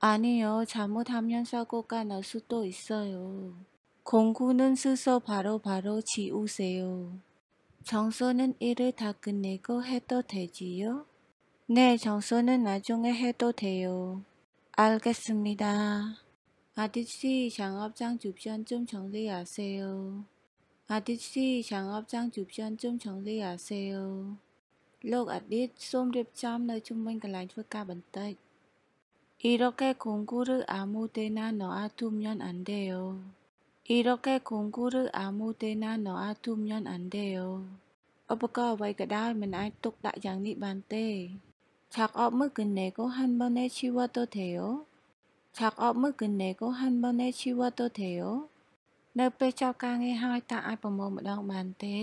아니요. 잘못하면 사고가 날 수도 있어요. 공구는 스스로 바로바로 지우세요. 정수는 일을 다 끝내고 해도 되지요? 네, 정수는 나중에 해도 돼요. 알겠습니다. 아저씨 장업장 주변 좀 정리하세요. 아저씨 장업장 주변 좀 정리하세요. លោកអឌីតសូមរៀបចំនៅជុំีโ이렇게ก구를아무데ู놔두면안โ요이렇게공구를아무อ나놔두면안돼요อีโรคุมยัันนอออเดปกรณ์ไว้ก็ได้มันไอาจตกตะอย่างนี้บันเต้ชักออกมือกินเนก็หันบนเนชีว่าตัวเยวฉากออกมือกินเนก็หันบนเนชีว่าตัวเยวเนเปเจ้ากางให้ตาไอายประมงดองบันเต้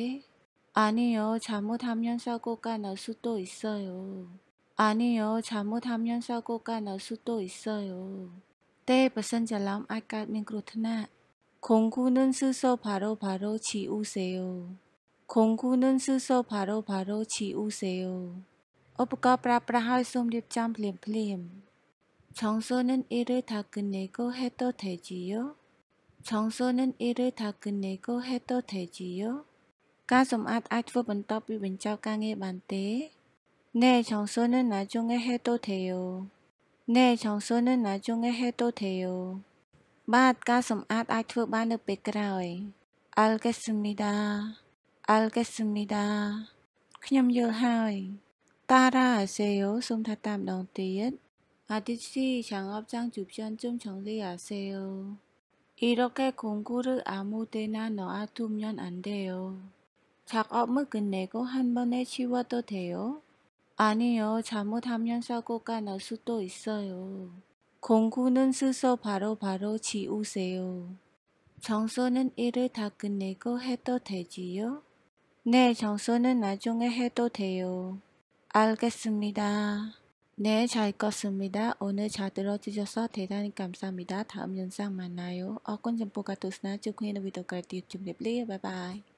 อันนี้โยชามุทำยันเศร้ากกันเอาสุดตัวอีเซอ 아니요. 잘못하면 사고가 날 수도 있어요. 때 발생자람 아까면 그렇나 공구는 스스로 바로바로 지우세요. 공구는 스스로 바로바로 지우세요. 업가 프라프라할 솜립장 플림플림. 정소는 일을 다 끝내고 해도 되지요? 정소는 일을 다 끝내고 해도 되지요? 가슴 앗 아트워 번떡 비빈 짝 강의 반대. 네, 장소는 나중에 해도 돼요. 네, 장소는 나중에 해도 돼요. 맛과 섬앗 아트 바느 베크라이. 알겠습니다. 알겠습니다. 그냥 열하이. 따라하세요. 숨다땀 넘띠잇. 아디씨 장업장 주변 좀 정리하세요. 이렇게 공구를 아무 데나 넣어두면 안 돼요. 작업을 끝내고 한 번에 치워도 돼요. 아니요. 잘못하면 사고가 날 수도 있어요. 공구는 스스로 바로바로 지우세요. 청소는 일을 다 끝내고 해도 되지요? 네, 청소는 나중에 해도 돼요. 알겠습니다. 네, 잘 껐습니다. 오늘 잘 들어주셔서 대단히 감사합니다. 다음 영상 만나요. 어건 정보가 도스나 주쿠에는 위도까지 좀 립리. 바이바이.